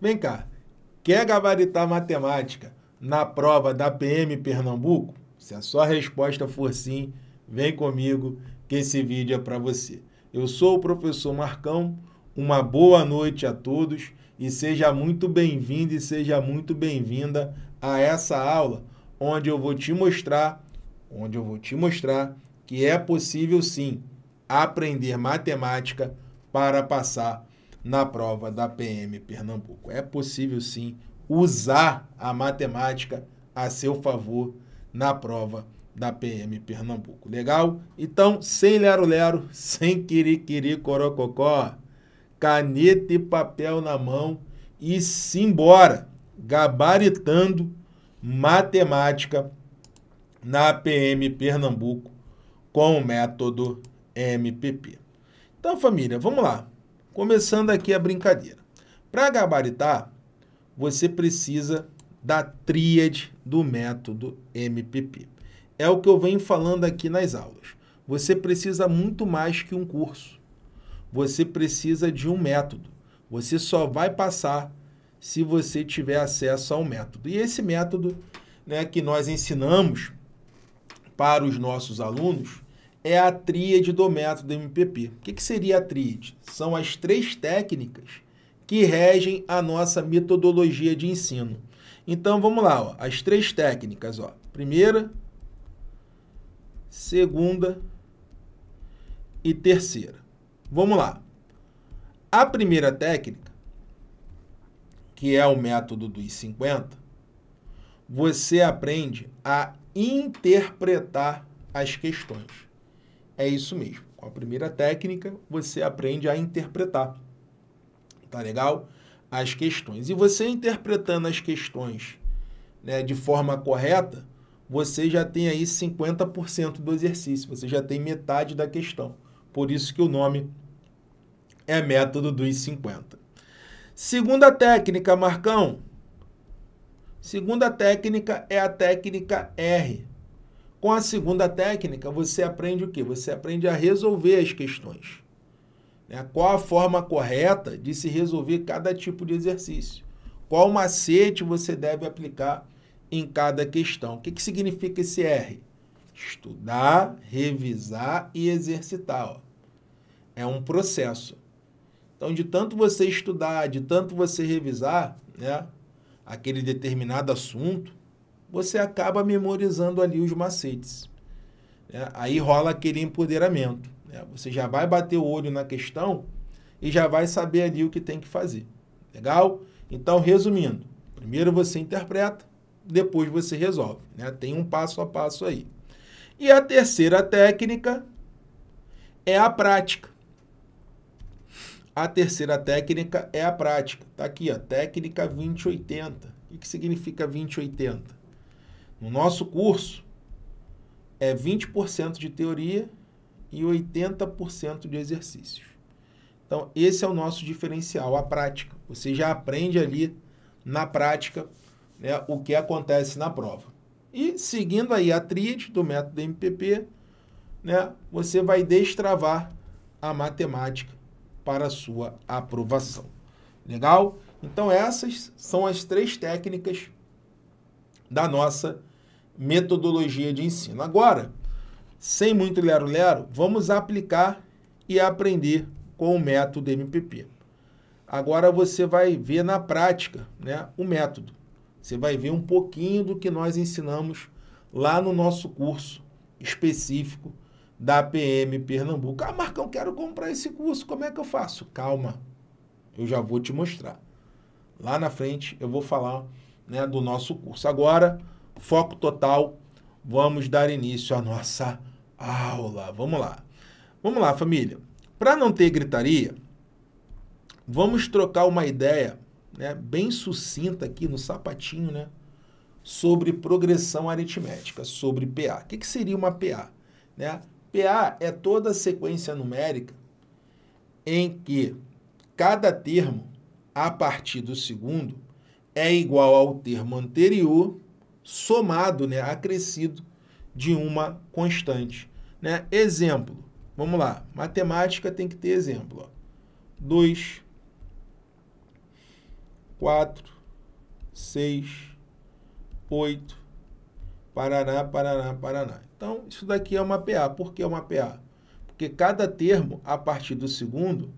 Vem cá, quer gabaritar matemática na prova da PM Pernambuco? Se a sua resposta for sim, vem comigo que esse vídeo é para você. Eu sou o professor Marcão, uma boa noite a todos e seja muito bem-vindo e seja muito bem-vinda a essa aula onde eu vou te mostrar, onde eu vou te mostrar que é possível sim aprender matemática para passar na prova da PM Pernambuco. É possível sim usar a matemática a seu favor na prova da PM Pernambuco. Legal? Então, sem lero-lero, sem querer-querer corococó, caneta e papel na mão e simbora, gabaritando matemática na PM Pernambuco com o método MPP. Então, família, vamos lá. Começando aqui a brincadeira. Para gabaritar, você precisa da tríade do método MPP. É o que eu venho falando aqui nas aulas. Você precisa muito mais que um curso. Você precisa de um método. Você só vai passar se você tiver acesso ao método. E esse método né, que nós ensinamos para os nossos alunos é a tríade do método MPP. O que, que seria a tríade? São as três técnicas que regem a nossa metodologia de ensino. Então vamos lá, ó, as três técnicas, ó. Primeira, segunda e terceira. Vamos lá. A primeira técnica, que é o método dos 50, você aprende a interpretar as questões. É isso mesmo. Com a primeira técnica, você aprende a interpretar. Tá legal? As questões. E você interpretando as questões né, de forma correta, você já tem aí 50% do exercício, você já tem metade da questão. Por isso que o nome é método dos 50. Segunda técnica, Marcão. Segunda técnica é a técnica R. Com a segunda técnica, você aprende o quê? Você aprende a resolver as questões. Né? Qual a forma correta de se resolver cada tipo de exercício? Qual macete você deve aplicar em cada questão? O que, que significa esse R? Estudar, revisar e exercitar. Ó. É um processo. Então, de tanto você estudar, de tanto você revisar né, aquele determinado assunto, você acaba memorizando ali os macetes. Né? Aí rola aquele empoderamento. Né? Você já vai bater o olho na questão e já vai saber ali o que tem que fazer. Legal? Então, resumindo, primeiro você interpreta, depois você resolve. Né? Tem um passo a passo aí. E a terceira técnica é a prática. A terceira técnica é a prática. Está aqui, ó, técnica 2080. O que significa 2080? No nosso curso, é 20% de teoria e 80% de exercícios. Então, esse é o nosso diferencial, a prática. Você já aprende ali na prática né, o que acontece na prova. E seguindo aí a tríade do método MPP, né, você vai destravar a matemática para a sua aprovação. Legal? Então, essas são as três técnicas da nossa metodologia de ensino. Agora, sem muito lero-lero, vamos aplicar e aprender com o método MPP. Agora você vai ver na prática né, o método. Você vai ver um pouquinho do que nós ensinamos lá no nosso curso específico da PM Pernambuco. Ah, Marcão, quero comprar esse curso, como é que eu faço? Calma, eu já vou te mostrar. Lá na frente eu vou falar né, do nosso curso. Agora, foco total, vamos dar início à nossa aula. Vamos lá. Vamos lá, família. Para não ter gritaria, vamos trocar uma ideia né, bem sucinta aqui no sapatinho, né? Sobre progressão aritmética, sobre PA. O que, que seria uma PA? Né? PA é toda a sequência numérica em que cada termo, a partir do segundo, é igual ao termo anterior somado, né, acrescido de uma constante. Né? Exemplo, vamos lá, matemática tem que ter exemplo. 2, 4, 6, 8, Paraná, Paraná, Paraná. Então, isso daqui é uma PA. Por que uma PA? Porque cada termo, a partir do segundo,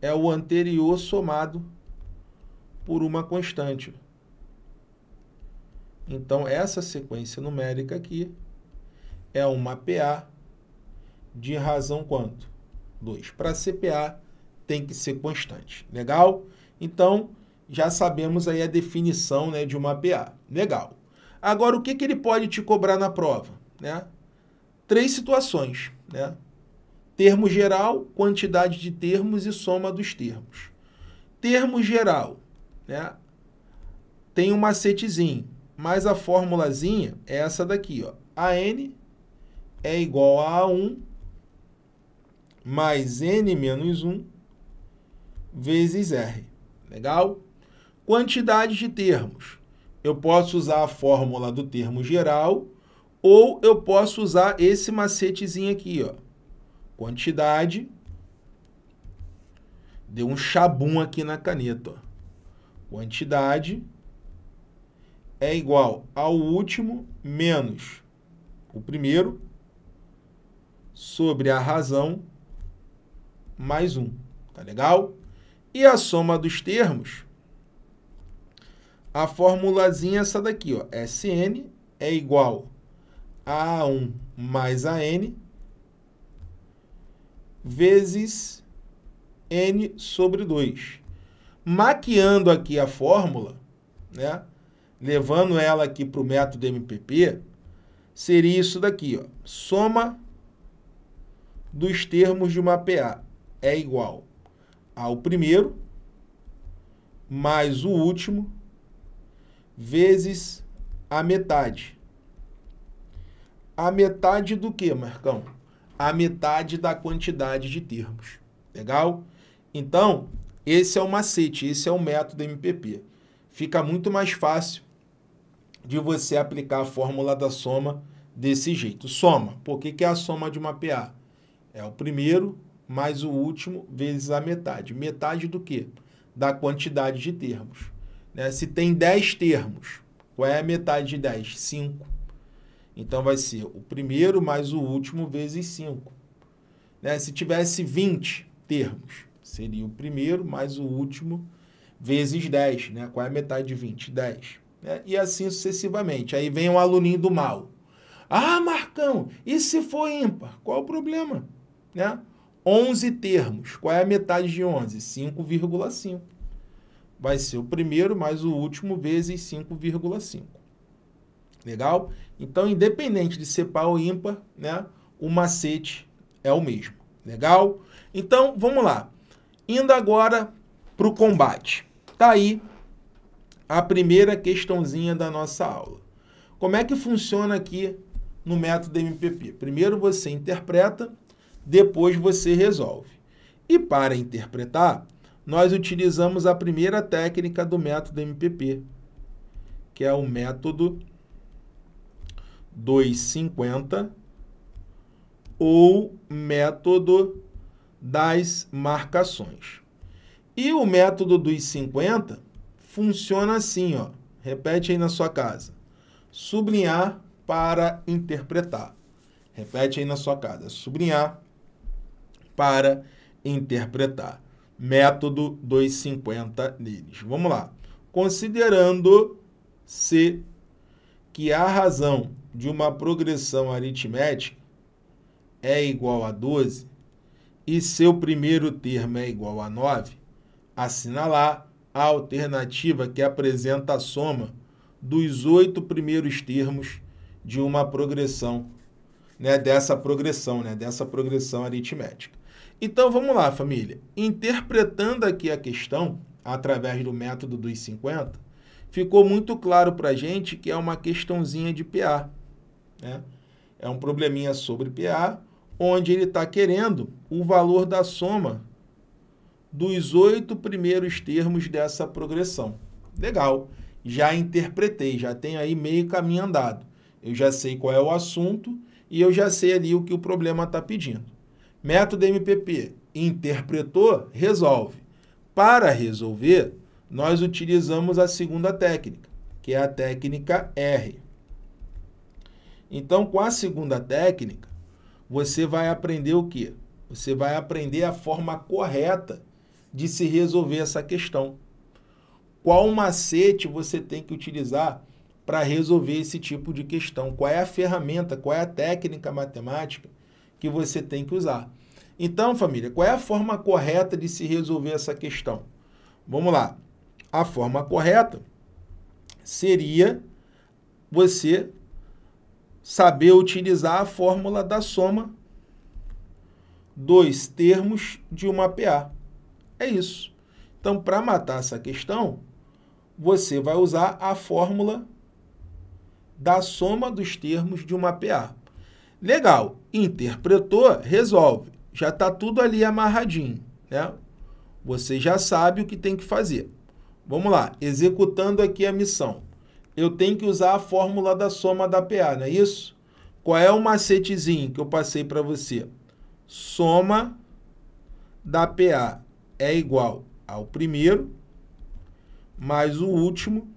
é o anterior somado por uma constante. Então, essa sequência numérica aqui é uma PA de razão quanto? 2. Para CPA, tem que ser constante. Legal? Então, já sabemos aí a definição né, de uma PA. Legal. Agora, o que, que ele pode te cobrar na prova? Né? Três situações. Né? Termo geral, quantidade de termos e soma dos termos. Termo geral, né? tem um macetezinho. Mas a formulazinha é essa daqui, ó. AN é igual a A1 mais N menos 1 vezes R. Legal? Quantidade de termos. Eu posso usar a fórmula do termo geral ou eu posso usar esse macetezinho aqui, ó. Quantidade. Deu um chabum aqui na caneta, ó. Quantidade é igual ao último menos o primeiro sobre a razão mais 1. Tá legal? E a soma dos termos, a formulazinha é essa daqui, ó. Sn é igual a A1 mais a_n vezes n sobre 2. Maquiando aqui a fórmula, né? levando ela aqui para o método MPP, seria isso daqui, ó. Soma dos termos de uma PA é igual ao primeiro mais o último vezes a metade. A metade do que, Marcão? A metade da quantidade de termos. Legal? Então, esse é o macete, esse é o método MPP. Fica muito mais fácil de você aplicar a fórmula da soma desse jeito. Soma. Por que, que é a soma de uma PA? É o primeiro mais o último vezes a metade. Metade do quê? Da quantidade de termos. Né? Se tem 10 termos, qual é a metade de 10? 5. Então vai ser o primeiro mais o último vezes 5. Né? Se tivesse 20 termos, seria o primeiro mais o último vezes 10. Né? Qual é a metade de 20? 10 né? e assim sucessivamente. Aí vem o um aluninho do mal. Ah, Marcão, e se for ímpar? Qual o problema? Né? 11 termos. Qual é a metade de 11? 5,5. Vai ser o primeiro mais o último vezes 5,5. Legal? Então, independente de ser par ou ímpar, né, o macete é o mesmo. Legal? Então, vamos lá. Indo agora para o combate. Tá aí a primeira questãozinha da nossa aula. Como é que funciona aqui no método MPP? Primeiro você interpreta, depois você resolve. E para interpretar, nós utilizamos a primeira técnica do método MPP, que é o método 250 ou método das marcações. E o método dos 50 funciona assim, ó. Repete aí na sua casa. Sublinhar para interpretar. Repete aí na sua casa. Sublinhar para interpretar. Método 250 neles. Vamos lá. Considerando-se que a razão de uma progressão aritmética é igual a 12 e seu primeiro termo é igual a 9, assinalar a alternativa que apresenta a soma dos oito primeiros termos de uma progressão, né? Dessa progressão, né? Dessa progressão aritmética. Então vamos lá, família. Interpretando aqui a questão através do método dos 50, ficou muito claro para a gente que é uma questãozinha de PA, né? É um probleminha sobre PA, onde ele está querendo o valor da soma dos oito primeiros termos dessa progressão. Legal, já interpretei, já tenho aí meio caminho andado. Eu já sei qual é o assunto e eu já sei ali o que o problema está pedindo. Método MPP, interpretou, resolve. Para resolver, nós utilizamos a segunda técnica, que é a técnica R. Então, com a segunda técnica, você vai aprender o quê? Você vai aprender a forma correta de se resolver essa questão. Qual macete você tem que utilizar para resolver esse tipo de questão? Qual é a ferramenta, qual é a técnica matemática que você tem que usar? Então, família, qual é a forma correta de se resolver essa questão? Vamos lá. A forma correta seria você saber utilizar a fórmula da soma dos termos de uma PA. É isso. Então, para matar essa questão, você vai usar a fórmula da soma dos termos de uma PA. Legal, interpretou, resolve. Já está tudo ali amarradinho, né? Você já sabe o que tem que fazer. Vamos lá, executando aqui a missão. Eu tenho que usar a fórmula da soma da PA, não é isso? Qual é o macetezinho que eu passei para você? Soma da PA é igual ao primeiro mais o último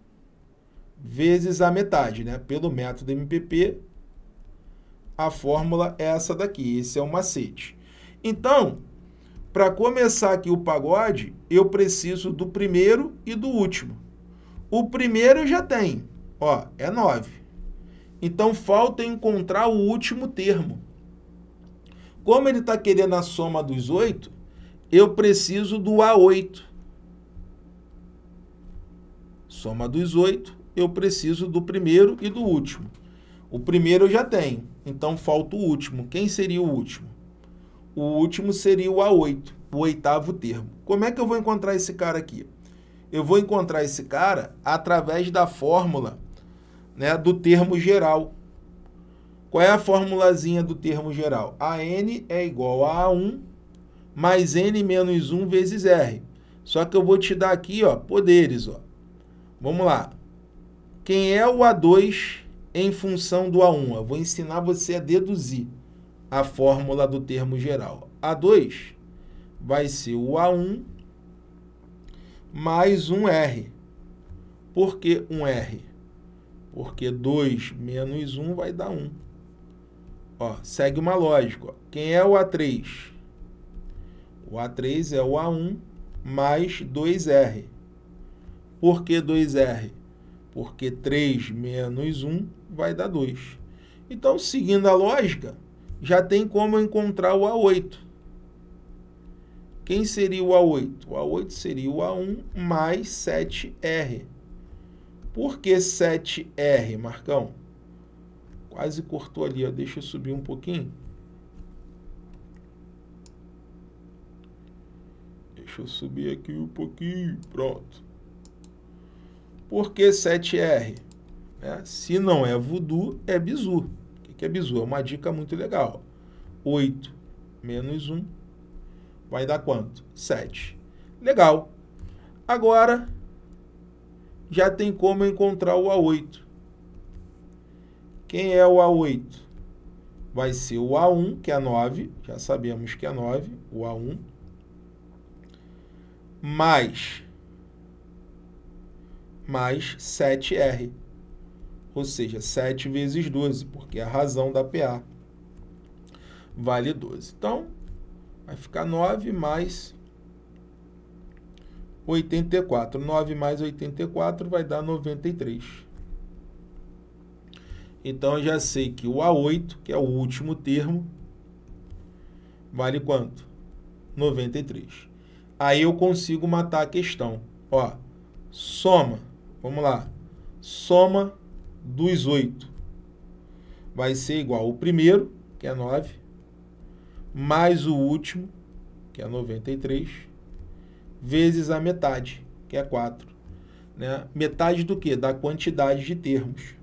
vezes a metade, né? Pelo método MPP, a fórmula é essa daqui. Esse é o macete. Então, para começar aqui o pagode, eu preciso do primeiro e do último. O primeiro já tem, ó, é 9. Então, falta encontrar o último termo. Como ele está querendo a soma dos oito, eu preciso do A8. Soma dos oito, eu preciso do primeiro e do último. O primeiro eu já tenho, então falta o último. Quem seria o último? O último seria o A8, o oitavo termo. Como é que eu vou encontrar esse cara aqui? Eu vou encontrar esse cara através da fórmula né, do termo geral. Qual é a formulazinha do termo geral? AN é igual a A1 mais n menos 1 vezes r. Só que eu vou te dar aqui, ó, poderes, ó. Vamos lá. Quem é o A2 em função do A1? Eu vou ensinar você a deduzir a fórmula do termo geral. A2 vai ser o A1 mais 1R. Por que 1R? Porque 2 menos 1 vai dar 1. Ó, segue uma lógica. Ó. Quem é o A3? O A3 é o A1 mais 2R. Por que 2R? Porque 3 menos 1 vai dar 2. Então, seguindo a lógica, já tem como encontrar o A8. Quem seria o A8? O A8 seria o A1 mais 7R. Por que 7R, Marcão? Quase cortou ali, ó. deixa eu subir um pouquinho. Deixa eu subir aqui um pouquinho, pronto. Por que 7R? É, né? Se não é voodoo, é bizu. O que é bizu? É uma dica muito legal. 8 menos 1 vai dar quanto? 7. Legal. Agora, já tem como encontrar o A8. Quem é o A8? Vai ser o A1, que é 9, já sabemos que é 9, o A1 mais, mais 7R. Ou seja, 7 vezes 12, porque a razão da PA vale 12. Então, vai ficar 9 mais 84. 9 mais 84 vai dar 93. Então, eu já sei que o A8, que é o último termo, vale quanto? 93. Aí eu consigo matar a questão. Ó, soma, vamos lá. Soma dos 8 vai ser igual o primeiro, que é 9, mais o último, que é 93, vezes a metade, que é 4. Né? Metade do que? Da quantidade de termos.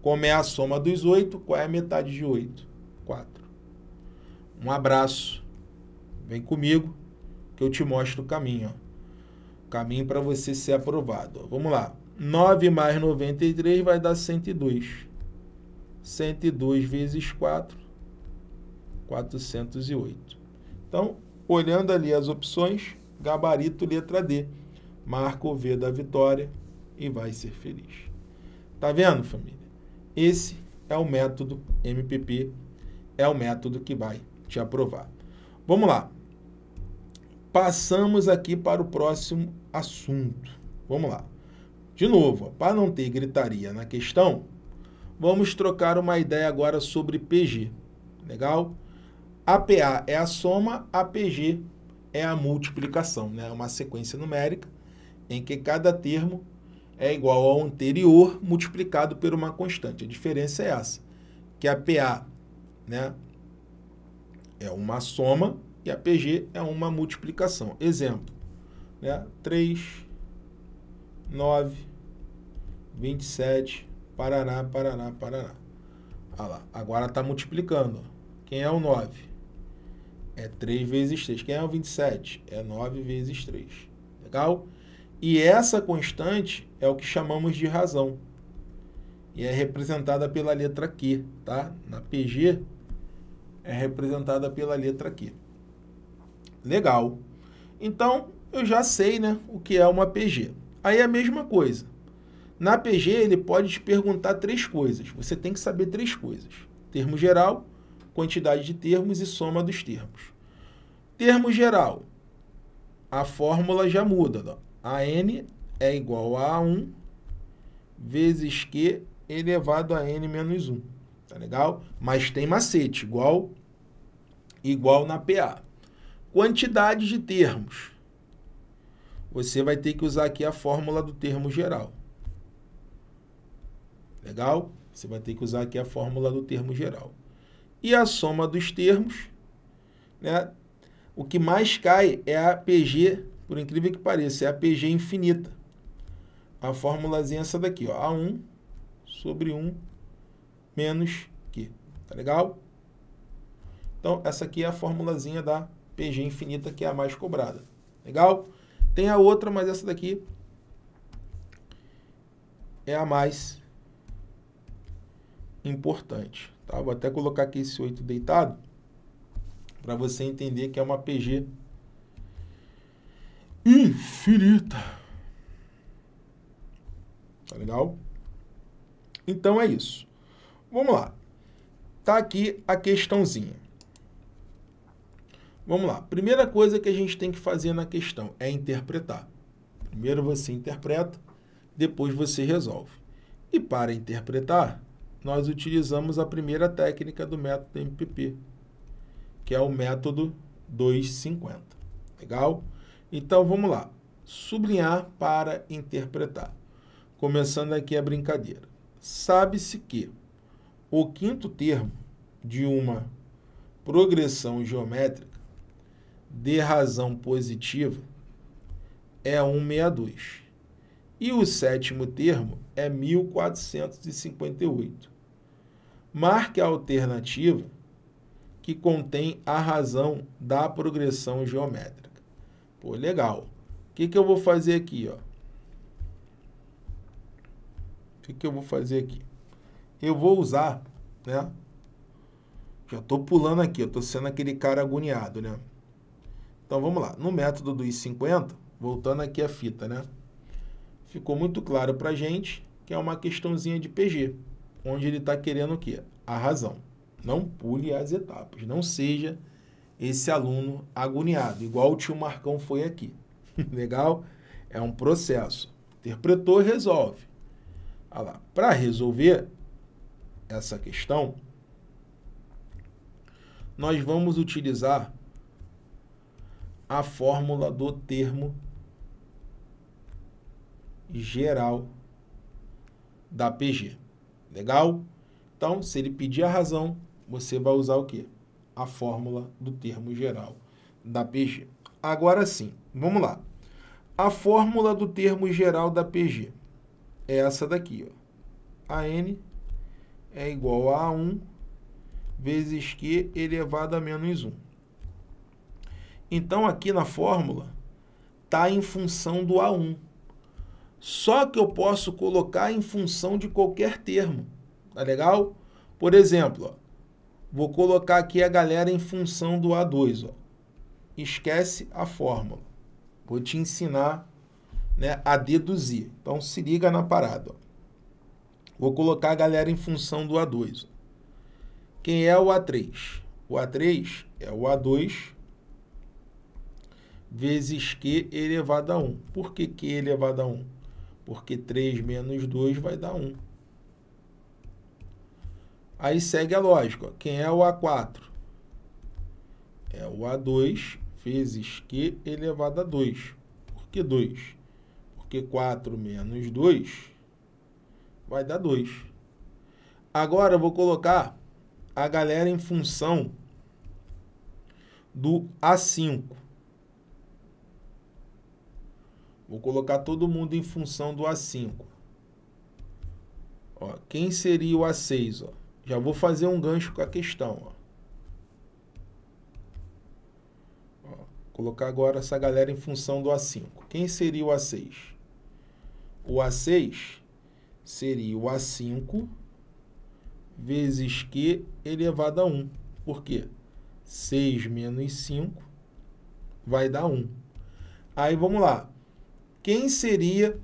Como é a soma dos 8, qual é a metade de 8? 4. Um abraço. Vem comigo que eu te mostro o caminho. Ó. Caminho para você ser aprovado. Ó. Vamos lá. 9 mais 93 vai dar 102. 102 vezes 4, 408. Então, olhando ali as opções, gabarito letra D. Marca o V da vitória e vai ser feliz. Tá vendo, família? Esse é o método MPP, é o método que vai te aprovar. Vamos lá. Passamos aqui para o próximo assunto. Vamos lá. De novo, para não ter gritaria na questão, vamos trocar uma ideia agora sobre PG. Legal? APA é a soma, APG é a multiplicação, né? É uma sequência numérica em que cada termo é igual ao anterior multiplicado por uma constante. A diferença é essa, que a PA, né, é uma soma e a PG é uma multiplicação. Exemplo, né? 3, 9, 27, Paraná, Paraná, Paraná. Olha ah lá, agora está multiplicando. Quem é o 9? É 3 vezes 3. Quem é o 27? É 9 vezes 3. Legal? E essa constante é o que chamamos de razão. E é representada pela letra Q, tá? Na PG é representada pela letra Q. Legal. Então, eu já sei né, o que é uma PG. Aí é a mesma coisa. Na PG, ele pode te perguntar três coisas. Você tem que saber três coisas. Termo geral, quantidade de termos e soma dos termos. Termo geral. A fórmula já muda. Ó. n é igual a 1 vezes Q elevado a N menos 1. Tá legal? Mas tem macete, igual, igual na PA. Quantidade de termos. Você vai ter que usar aqui a fórmula do termo geral. Legal? Você vai ter que usar aqui a fórmula do termo geral. E a soma dos termos, né? O que mais cai é a PG, por incrível que pareça, é a PG infinita. A fórmula é essa daqui, ó. A1 sobre 1 menos Q. Tá legal? Então, essa aqui é a formulazinha da PG infinita, que é a mais cobrada. Legal? Tem a outra, mas essa daqui é a mais importante. Tá? Vou até colocar aqui esse 8 deitado para você entender que é uma PG infinita. Tá legal? Então é isso. Vamos lá. Tá aqui a questãozinha. Vamos lá. Primeira coisa que a gente tem que fazer na questão é interpretar. Primeiro você interpreta, depois você resolve. E para interpretar, nós utilizamos a primeira técnica do método MPP, que é o método 250. Legal? Então vamos lá. Sublinhar para interpretar. Começando aqui a brincadeira. Sabe-se que o quinto termo de uma progressão geométrica de razão positiva é 162. E o sétimo termo é 1458. Marque a alternativa que contém a razão da progressão geométrica. Pô, legal. O que, que eu vou fazer aqui? Ó? O que, que eu vou fazer aqui? Eu vou usar, né? Já estou pulando aqui, eu estou sendo aquele cara agoniado, né? Então vamos lá. No método dos 50, voltando aqui a fita, né? Ficou muito claro para a gente que é uma questãozinha de PG, onde ele está querendo o quê? A razão. Não pule as etapas. Não seja esse aluno agoniado, igual o tio Marcão foi aqui. Legal? É um processo. Interpretou e resolve. Ah lá Para resolver essa questão, nós vamos utilizar a fórmula do termo geral da PG. Legal? Então, se ele pedir a razão, você vai usar o quê? A fórmula do termo geral da PG. Agora sim, vamos lá. A fórmula do termo geral da PG é essa daqui. Ó. A n é igual a 1 vezes Q elevado a menos 1. Então aqui na fórmula está em função do A1. Só que eu posso colocar em função de qualquer termo. Tá legal? Por exemplo, ó, vou colocar aqui a galera em função do A2. Ó. Esquece a fórmula. Vou te ensinar né, a deduzir. Então se liga na parada. Ó. Vou colocar a galera em função do A2. Quem é o A3? O A3 é o A2 vezes Q elevado a 1. Por que Q elevado a 1? Porque 3 menos 2 vai dar 1. Aí segue a lógica. Quem é o A4? É o A2 vezes Q elevado a 2. Por que 2? Porque 4 menos 2 vai dar 2. Agora eu vou colocar a galera em função do A5. Vou colocar todo mundo em função do A5. Ó, quem seria o A6? Ó? Já vou fazer um gancho com a questão. Ó. colocar agora essa galera em função do A5. Quem seria o A6? O A6 seria o A5 vezes Q elevado a 1. Por quê? 6 menos 5 vai dar 1. Aí vamos lá quem seria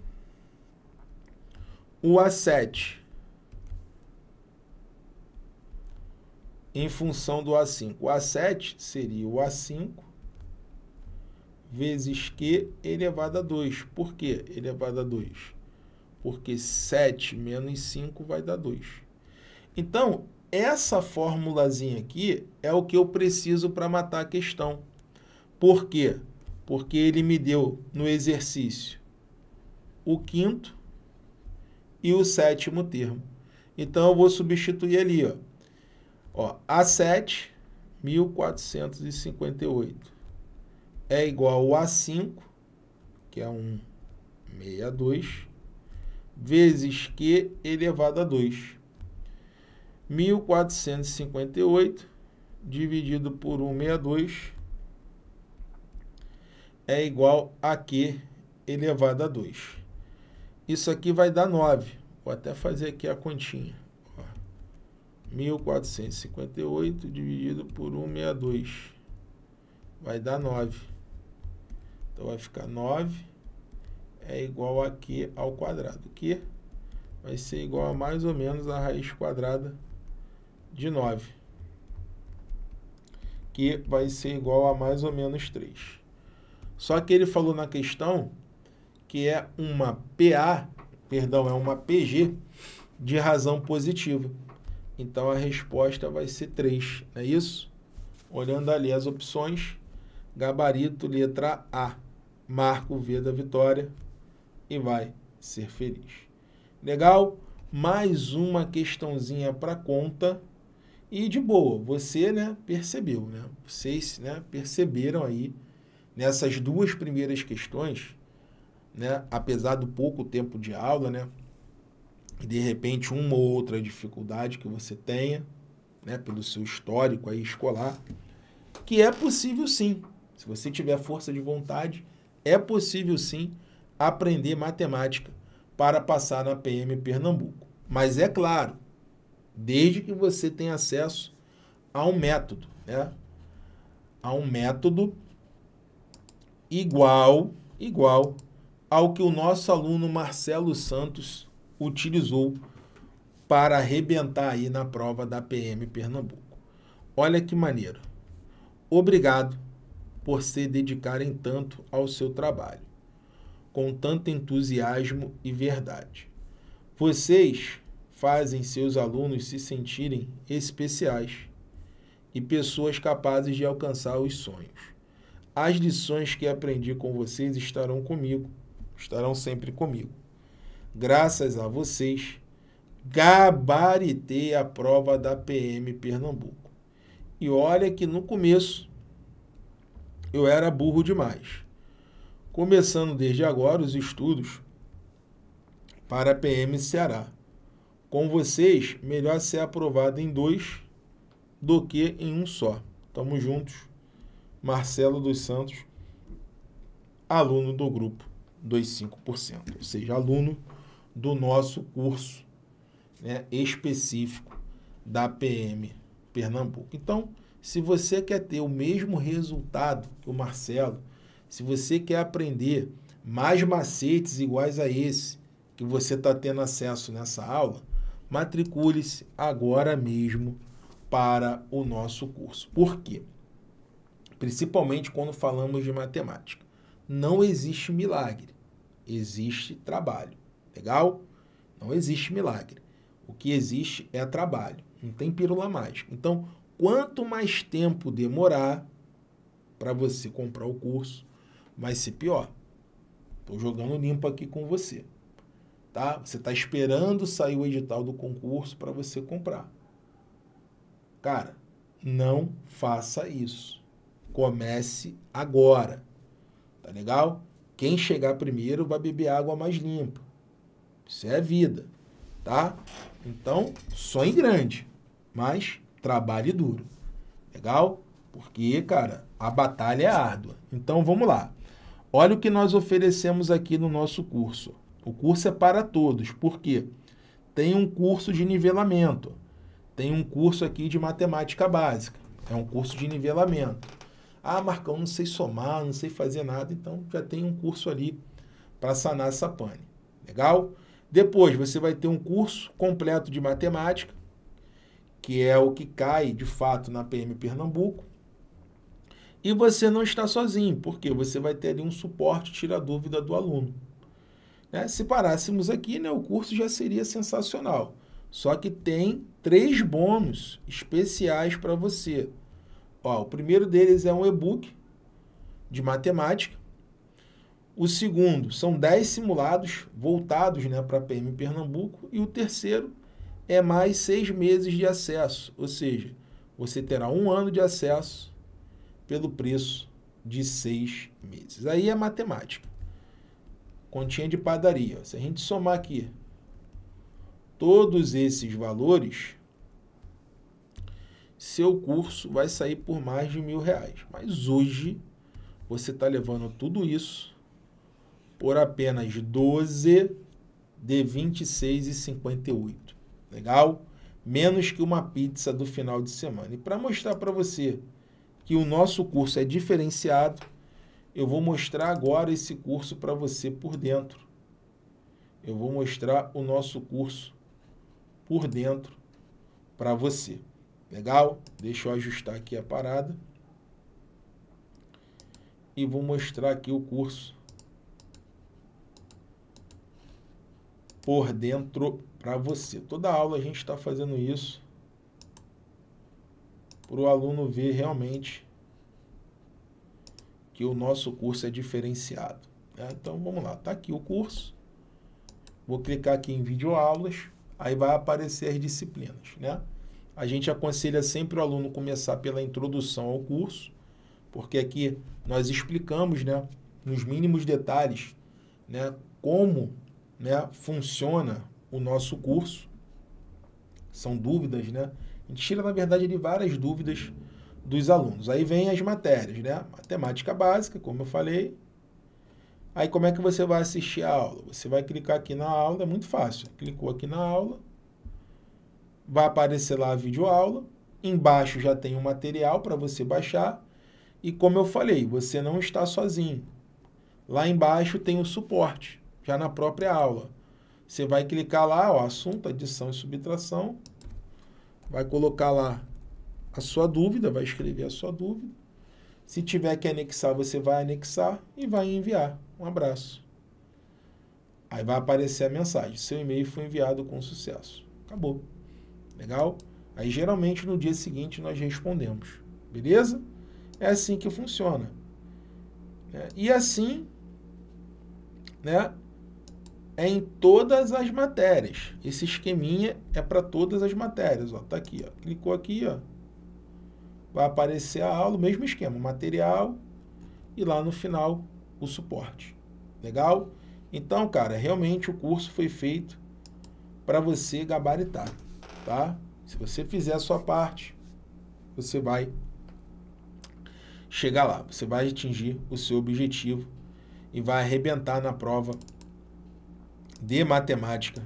o A7 em função do A5? O A7 seria o A5 vezes Q elevado a 2. Por que elevado a 2? Porque 7 menos 5 vai dar 2. Então, essa formulazinha aqui é o que eu preciso para matar a questão. Por quê? porque ele me deu no exercício o quinto e o sétimo termo. Então eu vou substituir ali, ó. Ó, A7 1458 é igual a A5, que é 162, vezes Q elevado a 2. 1458 dividido por 162 é igual a Q elevado a 2. Isso aqui vai dar 9. Vou até fazer aqui a continha. 1458 dividido por 162. Vai dar 9. Então vai ficar 9 é igual a Q ao quadrado. Q vai ser igual a mais ou menos a raiz quadrada de 9. Que vai ser igual a mais ou menos 3. Só que ele falou na questão que é uma PA, perdão, é uma PG de razão positiva. Então a resposta vai ser 3, não é isso? Olhando ali as opções, gabarito, letra A. Marco o V da vitória e vai ser feliz. Legal? Mais uma questãozinha para conta. E de boa, você, né, percebeu, né? Vocês, né, perceberam aí nessas duas primeiras questões, né, apesar do pouco tempo de aula, né, e de repente uma ou outra dificuldade que você tenha, né, pelo seu histórico aí escolar, que é possível sim, se você tiver força de vontade, é possível sim aprender matemática para passar na PM Pernambuco. Mas é claro, desde que você tenha acesso a um método, né? A um método igual, igual ao que o nosso aluno Marcelo Santos utilizou para arrebentar aí na prova da PM Pernambuco. Olha que maneiro. Obrigado por se dedicarem tanto ao seu trabalho, com tanto entusiasmo e verdade. Vocês fazem seus alunos se sentirem especiais e pessoas capazes de alcançar os sonhos. As lições que aprendi com vocês estarão comigo, estarão sempre comigo. Graças a vocês, gabaritei a prova da PM Pernambuco. E olha que no começo eu era burro demais. Começando desde agora os estudos para a PM Ceará. Com vocês, melhor ser aprovado em dois do que em um só. Tamo juntos. Marcelo dos Santos, aluno do grupo dos 5%, ou seja, aluno do nosso curso né, específico da PM Pernambuco. Então, se você quer ter o mesmo resultado que o Marcelo, se você quer aprender mais macetes iguais a esse que você está tendo acesso nessa aula, matricule-se agora mesmo para o nosso curso. Por quê? principalmente quando falamos de matemática. Não existe milagre, existe trabalho. Legal? Não existe milagre. O que existe é trabalho, não tem pílula mágica. Então, quanto mais tempo demorar para você comprar o curso, vai ser pior. Estou jogando limpo aqui com você. Tá? Você está esperando sair o edital do concurso para você comprar. Cara, não faça isso comece agora. Tá legal? Quem chegar primeiro vai beber água mais limpa. Isso é vida, tá? Então, sonhe grande, mas trabalhe duro. Legal? Porque, cara, a batalha é árdua. Então, vamos lá. Olha o que nós oferecemos aqui no nosso curso. O curso é para todos, porque tem um curso de nivelamento, tem um curso aqui de matemática básica, é um curso de nivelamento. Ah, Marcão, não sei somar, não sei fazer nada. Então, já tem um curso ali para sanar essa pane. Legal? Depois, você vai ter um curso completo de matemática, que é o que cai, de fato, na PM Pernambuco. E você não está sozinho, porque você vai ter ali um suporte, tira a dúvida do aluno. Né? Se parássemos aqui, né, o curso já seria sensacional. Só que tem três bônus especiais para você. Ó, o primeiro deles é um e-book de matemática. O segundo são 10 simulados voltados né, para a PM Pernambuco. E o terceiro é mais seis meses de acesso. Ou seja, você terá um ano de acesso pelo preço de seis meses. Aí é matemática. Continha de padaria. Se a gente somar aqui todos esses valores, seu curso vai sair por mais de mil reais. Mas hoje você está levando tudo isso por apenas 12 de 26,58. Legal? Menos que uma pizza do final de semana. E para mostrar para você que o nosso curso é diferenciado, eu vou mostrar agora esse curso para você por dentro. Eu vou mostrar o nosso curso por dentro para você. Legal? Deixa eu ajustar aqui a parada. E vou mostrar aqui o curso. Por dentro para você. Toda aula a gente está fazendo isso. Para o aluno ver realmente que o nosso curso é diferenciado. Né? Então vamos lá. Está aqui o curso. Vou clicar aqui em vídeo aulas. Aí vai aparecer as disciplinas. Né? A gente aconselha sempre o aluno começar pela introdução ao curso, porque aqui nós explicamos, né, nos mínimos detalhes, né, como, né, funciona o nosso curso. São dúvidas, né? A gente tira, na verdade, de várias dúvidas dos alunos. Aí vem as matérias, né? Matemática básica, como eu falei. Aí como é que você vai assistir a aula? Você vai clicar aqui na aula, é muito fácil. Clicou aqui na aula, vai aparecer lá a videoaula, embaixo já tem o um material para você baixar, e como eu falei, você não está sozinho. Lá embaixo tem o suporte, já na própria aula. Você vai clicar lá, ó, assunto, adição e subtração, vai colocar lá a sua dúvida, vai escrever a sua dúvida. Se tiver que anexar, você vai anexar e vai enviar. Um abraço. Aí vai aparecer a mensagem: seu e-mail foi enviado com sucesso. Acabou. Legal? Aí geralmente no dia seguinte nós respondemos. Beleza? É assim que funciona. Né? E assim, né? É em todas as matérias. Esse esqueminha é para todas as matérias. Ó, tá aqui, ó. Clicou aqui, ó. Vai aparecer a aula, mesmo esquema, material e lá no final o suporte. Legal? Então, cara, realmente o curso foi feito para você gabaritar tá? Se você fizer a sua parte, você vai chegar lá, você vai atingir o seu objetivo e vai arrebentar na prova de matemática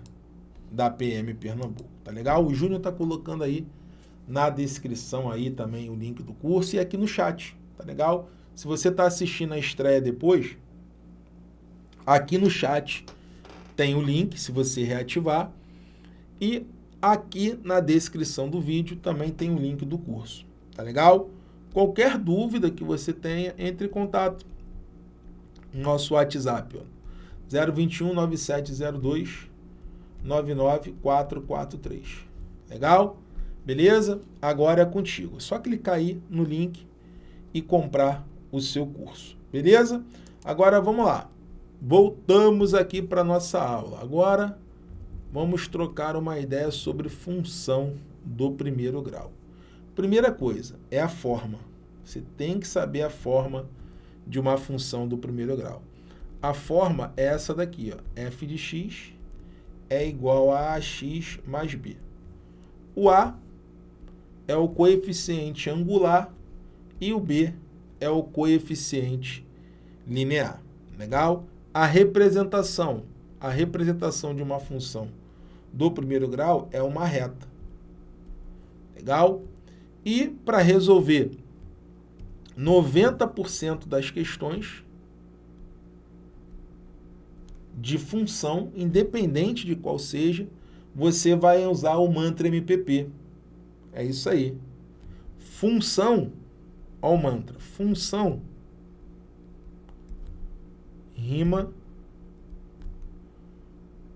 da PM Pernambuco, tá legal? O Júnior tá colocando aí na descrição aí também o link do curso e aqui no chat, tá legal? Se você tá assistindo a estreia depois, aqui no chat tem o link se você reativar e Aqui na descrição do vídeo também tem o link do curso, tá legal? Qualquer dúvida que você tenha, entre em contato. Nosso WhatsApp, ó, 021 9702 99443. Legal? Beleza? Agora é contigo. É só clicar aí no link e comprar o seu curso. Beleza? Agora vamos lá. Voltamos aqui para nossa aula. Agora vamos trocar uma ideia sobre função do primeiro grau. Primeira coisa é a forma. Você tem que saber a forma de uma função do primeiro grau. A forma é essa daqui, ó. f de x é igual a ax mais b. O a é o coeficiente angular e o b é o coeficiente linear. Legal? A representação, a representação de uma função do primeiro grau é uma reta. Legal? E para resolver 90% das questões de função, independente de qual seja, você vai usar o mantra MPP. É isso aí. Função, ó o mantra, função rima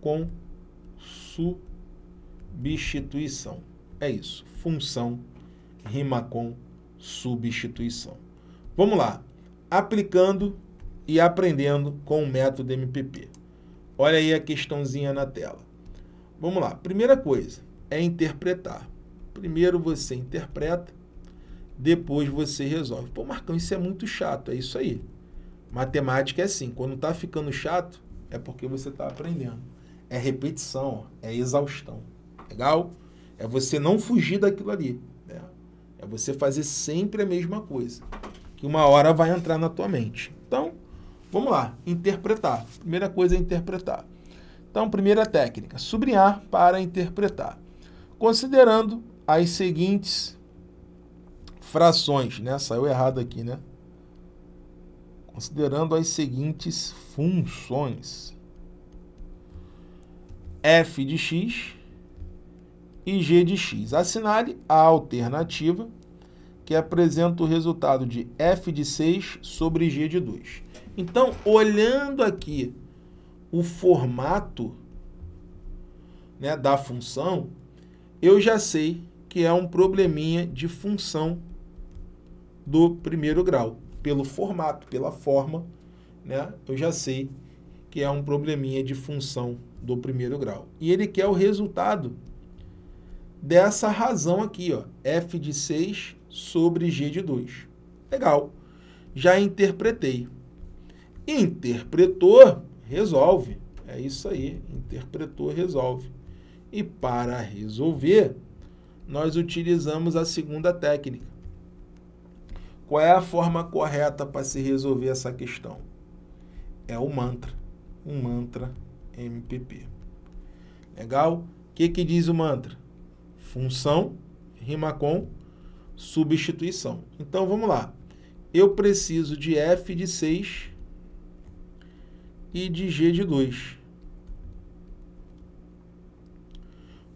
com substituição. É isso. Função rima com substituição. Vamos lá. Aplicando e aprendendo com o método MPP. Olha aí a questãozinha na tela. Vamos lá. Primeira coisa é interpretar. Primeiro você interpreta, depois você resolve. Pô, Marcão, isso é muito chato. É isso aí. Matemática é assim. Quando está ficando chato, é porque você está aprendendo é repetição, é exaustão. Legal? É você não fugir daquilo ali. Né? É você fazer sempre a mesma coisa. Que uma hora vai entrar na tua mente. Então, vamos lá. Interpretar. Primeira coisa é interpretar. Então, primeira técnica: sublinhar para interpretar. Considerando as seguintes frações, né? Saiu errado aqui, né? Considerando as seguintes funções f de x e g de x. Assinale a alternativa que apresenta o resultado de f de 6 sobre g de 2. Então, olhando aqui o formato né, da função, eu já sei que é um probleminha de função do primeiro grau. Pelo formato, pela forma, né, eu já sei que é um probleminha de função do primeiro grau. E ele quer o resultado dessa razão aqui, ó, f de 6 sobre g de 2. Legal, já interpretei. Interpretou, resolve. É isso aí, interpretou, resolve. E para resolver, nós utilizamos a segunda técnica. Qual é a forma correta para se resolver essa questão? É o mantra. Um mantra MPP. Legal? O que, que diz o mantra? Função rima com substituição. Então vamos lá. Eu preciso de F de 6 e de G de 2.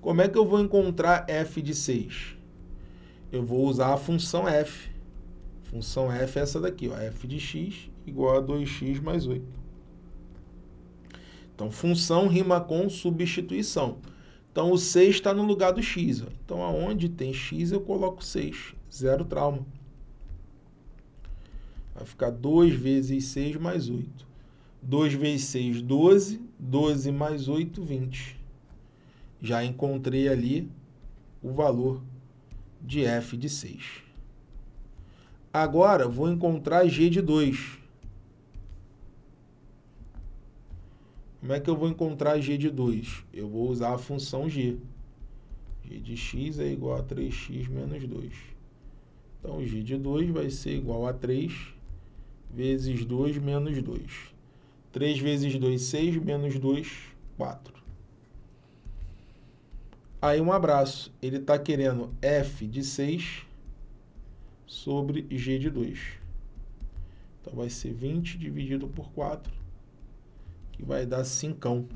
Como é que eu vou encontrar F de 6? Eu vou usar a função F. Função F é essa daqui, ó, F de x igual a 2x mais 8. Então, função rima com substituição. Então, o 6 está no lugar do x. Ó. Então, aonde tem x, eu coloco 6. Zero trauma. Vai ficar 2 vezes 6 mais 8. 2 vezes 6, 12. 12 mais 8, 20. Já encontrei ali o valor de f de 6. Agora, vou encontrar g de 2. Como é que eu vou encontrar g de 2? Eu vou usar a função g. g de x é igual a 3x menos 2. Então, g de 2 vai ser igual a 3 vezes 2 menos 2. 3 vezes 2, 6, menos 2, 4. Aí um abraço. Ele está querendo f de 6 sobre g de 2. Então vai ser 20 dividido por 4 que vai dar cincão.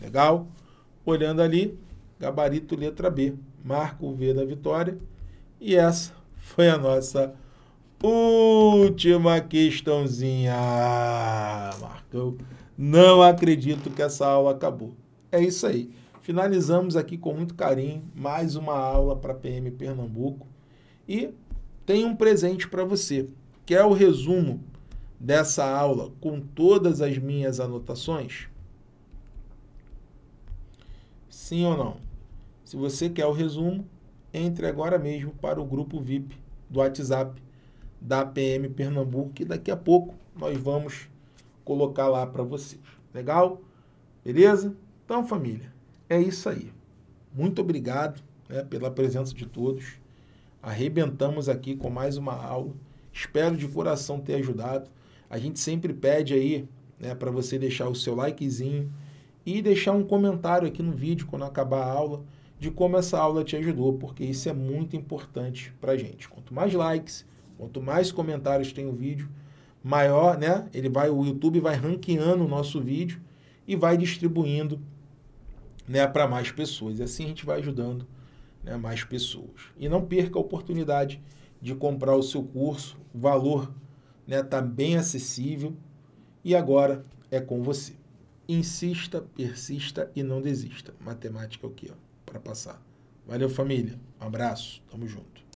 Legal? Olhando ali, gabarito letra B. Marca o V da vitória. E essa foi a nossa última questãozinha. Marcão, não acredito que essa aula acabou. É isso aí. Finalizamos aqui com muito carinho mais uma aula para PM Pernambuco e tem um presente para você, que é o resumo dessa aula com todas as minhas anotações? Sim ou não? Se você quer o resumo, entre agora mesmo para o grupo VIP do WhatsApp da PM Pernambuco, que daqui a pouco nós vamos colocar lá para vocês. Legal? Beleza? Então, família, é isso aí. Muito obrigado né, pela presença de todos. Arrebentamos aqui com mais uma aula. Espero de coração ter ajudado. A gente sempre pede aí né, para você deixar o seu likezinho e deixar um comentário aqui no vídeo quando acabar a aula de como essa aula te ajudou, porque isso é muito importante para a gente. Quanto mais likes, quanto mais comentários tem o vídeo, maior, né? Ele vai, o YouTube vai ranqueando o nosso vídeo e vai distribuindo, né, para mais pessoas. E assim a gente vai ajudando, né, mais pessoas. E não perca a oportunidade de comprar o seu curso, valor né? Tá bem acessível. E agora é com você. Insista, persista e não desista. Matemática é o que para passar. Valeu, família. Um abraço. Tamo junto.